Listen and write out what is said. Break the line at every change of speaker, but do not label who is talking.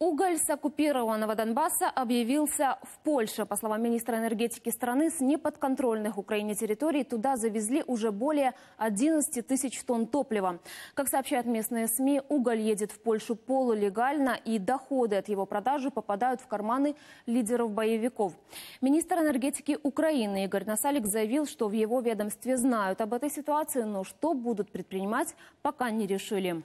Уголь с оккупированного Донбасса объявился в Польше. По словам министра энергетики страны, с неподконтрольных Украине территорий туда завезли уже более 11 тысяч тонн топлива. Как сообщают местные СМИ, уголь едет в Польшу полулегально, и доходы от его продажи попадают в карманы лидеров боевиков. Министр энергетики Украины Игорь Насалик заявил, что в его ведомстве знают об этой ситуации, но что будут предпринимать, пока не решили.